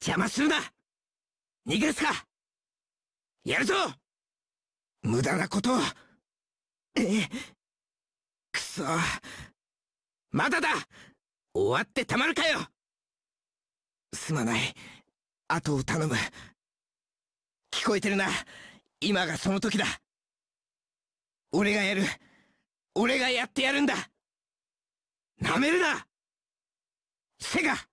邪魔するな逃るすかやるぞ無駄なことをええくそまだだ終わってたまるかよすまない後を頼む聞こえてるな今がその時だ俺がやる俺がやってやるんだなめるなセガ